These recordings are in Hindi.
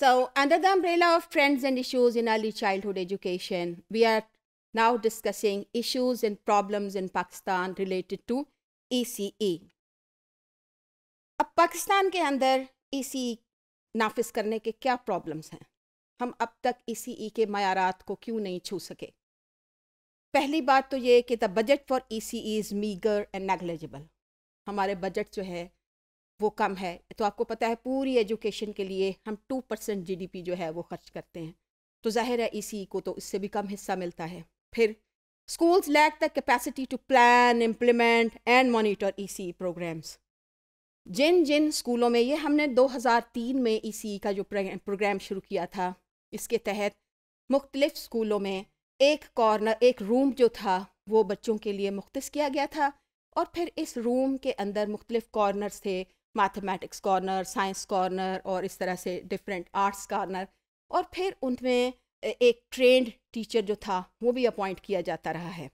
So, under the umbrella of trends and issues in early childhood education, we are now discussing issues and problems in Pakistan related to ECE. अब पाकिस्तान के अंदर ई नाफिस करने के क्या प्रॉब्लम्स हैं हम अब तक ई के मैारात को क्यों नहीं छू सके पहली बात तो ये कि the budget for E C is meagre and negligible हमारे बजट जो है वो कम है तो आपको पता है पूरी एजुकेशन के लिए हम टू परसेंट जी जो है वो खर्च करते हैं तो ज़ाहिर है ई को तो इससे भी कम हिस्सा मिलता है फिर schools lack the capacity to plan implement and monitor E e e programmes जिन जिन स्कूलों में ये हमने 2003 में ई e का जो प्रोग्राम शुरू किया था इसके तहत मुख्तलिफ स्कूलों में एक कॉर्नर एक रूम जो था वो बच्चों के लिए मुख्त किया गया था और फिर इस रूम के अंदर मुख्तलिफ कॉर्नर्स थे मैथमेटिक्स कॉर्नर साइंस कॉर्नर और इस तरह से डिफरेंट आर्ट्स कॉर्नर और फिर उनमें एक ट्रेंड टीचर जो था वो भी अपॉइंट किया जाता रहा है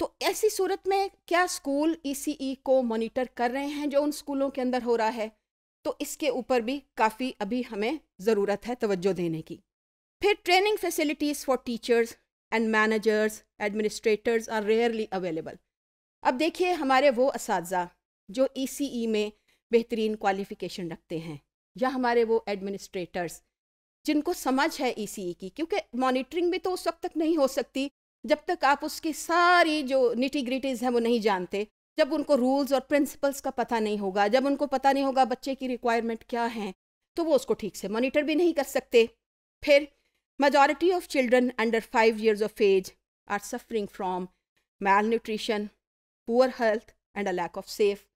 तो ऐसी सूरत में क्या स्कूल ई e e को मॉनिटर कर रहे हैं जो उन स्कूलों के अंदर हो रहा है तो इसके ऊपर भी काफ़ी अभी हमें ज़रूरत है तवज्जो देने की फिर training facilities for teachers and managers administrators are rarely available अब देखिए हमारे वो इस जो ई e में बेहतरीन क्वालिफ़िकेशन रखते हैं या हमारे वो एडमिनिस्ट्रेटर्स जिनको समझ है ई e e की क्योंकि मॉनिटरिंग भी तो उस वक्त तक नहीं हो सकती जब तक आप उसकी सारी जो निटिग्रिटीज हैं वो नहीं जानते जब उनको रूल्स और प्रिंसिपल्स का पता नहीं होगा जब उनको पता नहीं होगा बच्चे की रिक्वायरमेंट क्या है तो वो उसको ठीक से मॉनिटर भी नहीं कर सकते फिर majority of children under five years of age are suffering from malnutrition poor health and a lack of safe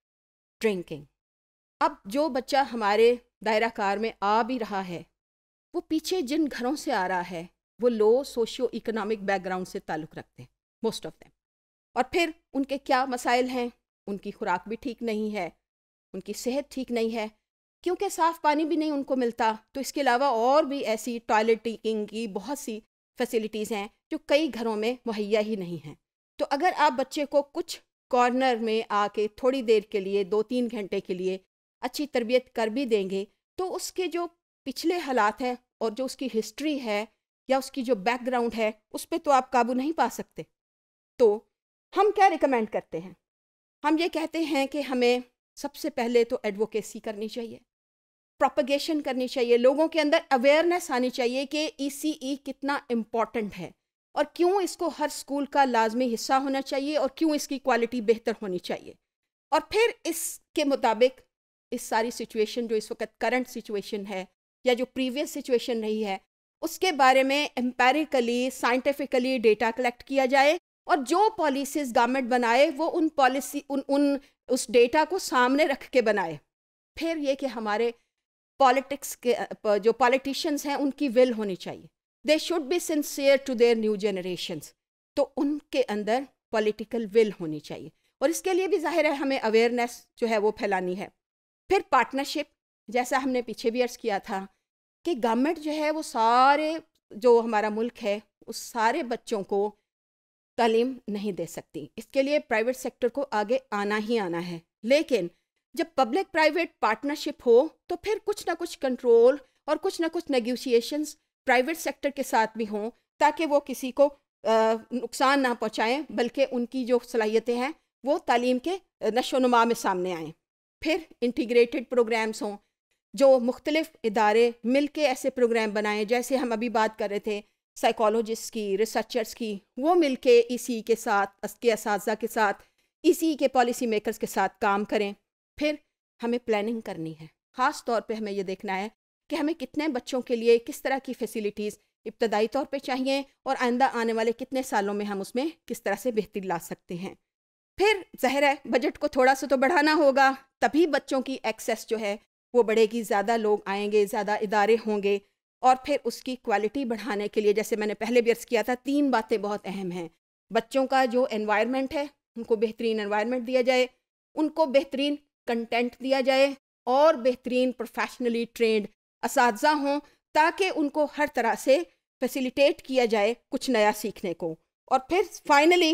drinking अब जो बच्चा हमारे दायरा कार में आ भी रहा है वो पीछे जिन घरों से आ रहा है वो लो सोशियो इकोनॉमिक बैकग्राउंड से ताल्लुक़ रखते हैं मोस्ट ऑफ देम और फिर उनके क्या मसाइल हैं उनकी खुराक भी ठीक नहीं है उनकी सेहत ठीक नहीं है क्योंकि साफ़ पानी भी नहीं उनको मिलता तो इसके अलावा और भी ऐसी टॉयलेट टीकिंग की बहुत सी फैसिलिटीज़ हैं जो कई घरों में मुहैया ही नहीं हैं तो अगर आप बच्चे को कुछ कॉर्नर में आके थोड़ी देर के लिए दो तीन घंटे के लिए अच्छी तरबियत कर भी देंगे तो उसके जो पिछले हालात हैं और जो उसकी हिस्ट्री है या उसकी जो बैकग्राउंड है उस पर तो आप काबू नहीं पा सकते तो हम क्या रिकमेंड करते हैं हम ये कहते हैं कि हमें सबसे पहले तो एडवोकेसी करनी चाहिए प्रोपगेशन करनी चाहिए लोगों के अंदर अवेयरनेस आनी चाहिए कि ई e e कितना इम्पॉर्टेंट है और क्यों इसको हर स्कूल का लाजमी हिस्सा होना चाहिए और क्यों इसकी क्वालिटी बेहतर होनी चाहिए और फिर इसके मुताबिक इस सारी सिचुएशन जो इस वक्त करंट सिचुएशन है या जो प्रीवियस सिचुएशन रही है उसके बारे में एम्पेरिकली साइंटिफिकली डेटा कलेक्ट किया जाए और जो पॉलिसीज गवर्नमेंट बनाए वो उन पॉलिसी उन उन उस डेटा को सामने रख के बनाए फिर ये कि हमारे पॉलिटिक्स के जो पॉलिटिशियंस हैं उनकी विल होनी चाहिए they should be sincere to their new generation तो उनके अंदर पॉलिटिकल विल होनी चाहिए और इसके लिए भी जाहिर है हमें अवेयरनेस जो है वो फैलानी है फिर पार्टनरशिप जैसा हमने पीछे भी अर्ज किया था कि गवर्नमेंट जो है वो सारे जो हमारा मुल्क है उस सारे बच्चों को तालीम नहीं दे सकती इसके लिए प्राइवेट सेक्टर को आगे आना ही आना है लेकिन जब पब्लिक प्राइवेट पार्टनरशिप हो तो फिर कुछ ना कुछ कंट्रोल और कुछ ना कुछ नेगोशिएशंस प्राइवेट सेक्टर के साथ भी हों ताकि वो किसी को नुकसान ना पहुँचाएँ बल्कि उनकी जो सलाहियतें हैं वो तालीम के नशोनुमा में सामने आएँ फिर इंटीग्रेटेड प्रोग्राम्स हों जो मुख्तलिफ इदारे मिल के ऐसे प्रोग्राम बनाएं जैसे हम अभी बात कर रहे थे साइकोलॉजिस्ट की रिसर्चर्स की वो मिल के इसी के साथ के इस के साथ इसी के पॉलिसी मेकर्स के साथ काम करें फिर हमें प्लानिंग करनी है ख़ास तौर पे हमें ये देखना है कि हमें कितने बच्चों के लिए किस तरह की फैसिलिटीज़ इब्तदाई तौर पे चाहिए और आइंदा आने वाले कितने सालों में हम उसमें किस तरह से बेहतरी ला सकते हैं फिर जहर है बजट को थोड़ा सा तो बढ़ाना होगा तभी बच्चों की एक्सेस जो है वो बढ़ेगी ज़्यादा लोग आएंगे ज़्यादा इदारे होंगे और फिर उसकी क्वालिटी बढ़ाने के लिए जैसे मैंने पहले भी अर्ज़ किया था तीन बातें बहुत अहम हैं बच्चों का जो एनवायरनमेंट है उनको बेहतरीन एनवायरनमेंट दिया जाए उनको बेहतरीन कंटेंट दिया जाए और बेहतरीन प्रोफेशनली ट्रेंड इस हों ताकि उनको हर तरह से फैसिलिटेट किया जाए कुछ नया सीखने को और फिर फाइनली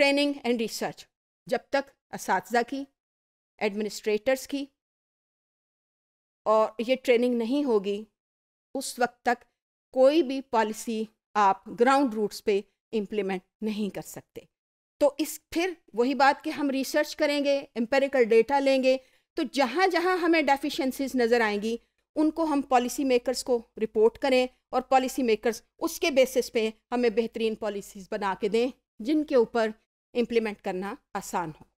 ट्रेनिंग एंड रिसर्च जब तक इस की एडमिनिस्ट्रेटर्स की और ये ट्रेनिंग नहीं होगी उस वक्त तक कोई भी पॉलिसी आप ग्राउंड रूट्स पे इम्प्लीमेंट नहीं कर सकते तो इस फिर वही बात कि हम रिसर्च करेंगे एम्पेरिकल डेटा लेंगे तो जहाँ जहाँ हमें डेफिशिएंसीज नज़र आएंगी उनको हम पॉलिसी मेकर्स को रिपोर्ट करें और पॉलिसी मेकर्स उसके बेसिस पे हमें बेहतरीन पॉलिसीज़ बना के दें जिनके ऊपर इम्प्लीमेंट करना आसान हो